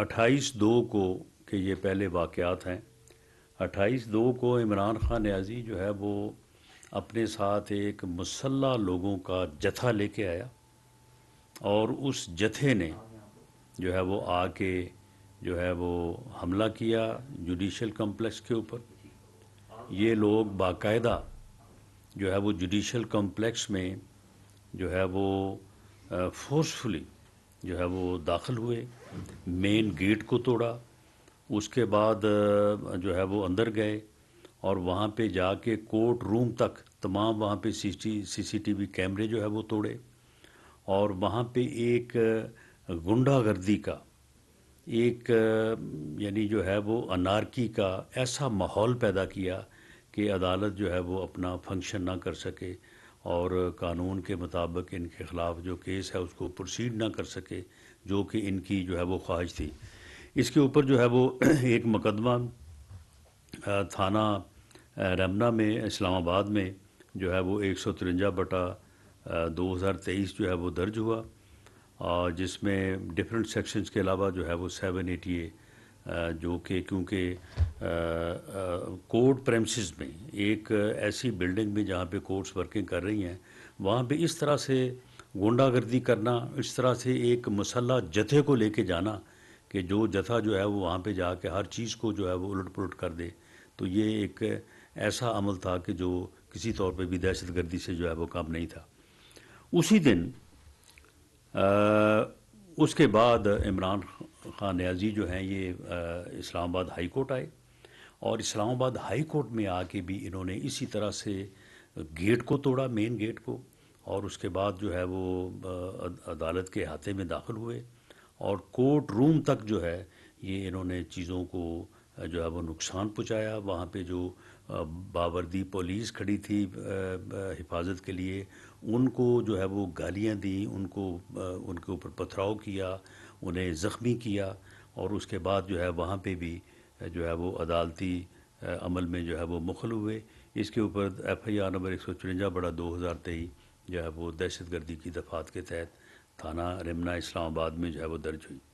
अट्ठाईस दो को के ये पहले वाक़ात हैं अट्ठाईस दो को इमरान ख़ान न्याजी जो है वो अपने साथ एक मुसल्ला लोगों का जत्था लेके आया और उस जत्थे ने जो है वो आके जो है वो हमला किया जुडिशल कम्प्लेक्स के ऊपर ये लोग बाकायदा जो है वो जुडिशल कम्प्लेक्स में जो है वो फोर्सफुली जो है वो दाखिल हुए मेन गेट को तोड़ा उसके बाद जो है वो अंदर गए और वहाँ पे जाके कोर्ट रूम तक तमाम वहाँ पे वी कैमरे जो है वो तोड़े और वहाँ पे एक गुंडागर्दी का एक यानी जो है वो अनारकी का ऐसा माहौल पैदा किया कि अदालत जो है वो अपना फंक्शन ना कर सके और कानून के मुताबिक इनके ख़िलाफ़ जो केस है उसको प्रोसीड ना कर सके जो कि इनकी जो है वो ख्वाहिश थी इसके ऊपर जो है वो एक मुकदमा थाना रमना में इस्लामाबाद में जो है वो एक सौ तिरंजा बटा दो हज़ार तेईस जो है वो दर्ज हुआ और जिसमें डिफरेंट सेक्शंस के अलावा जो है वो सेवन एटी ए जो कि क्योंकि कोर्ट प्रेमसिस में एक ऐसी बिल्डिंग में जहाँ पे कोर्ट्स वर्किंग कर रही हैं वहाँ पे इस तरह से गुंडागर्दी करना इस तरह से एक मसला जथे को लेके जाना कि जो जथा जो है वो वहाँ पे जाके हर चीज़ को जो है वो उलट पुलट कर दे तो ये एक ऐसा अमल था कि जो किसी तौर पे भी दहशत गर्दी से जो है वो काम नहीं था उसी दिन आ, उसके बाद इमरान खान न्याजी जो हैं ये इस्लामाबाद हाई कोर्ट आए और इस्लामाबाद हाई कोर्ट में आके भी इन्होंने इसी तरह से गेट को तोड़ा मेन गेट को और उसके बाद जो है वो अदालत के हाथे में दाखिल हुए और कोर्ट रूम तक जो है ये इन्होंने चीज़ों को जो है वो नुकसान पहुंचाया वहाँ पे जो बावर्दी पुलिस खड़ी थी हिफाजत के लिए उनको जो है वो गालियाँ दी उनको उनके ऊपर पथराव किया उन्हें ज़ख्मी किया और उसके बाद जो है वहाँ पे भी जो है वो अदालती अमल में जो है वो मुखल हुए इसके ऊपर एफ आई आर नंबर एक सौ चुरंजा बड़ा दो हज़ार तेईस जो है वो दहशत गर्दी की दफात के तहत थाना रमना इस्लामाबाद में जो है वो दर्ज हुई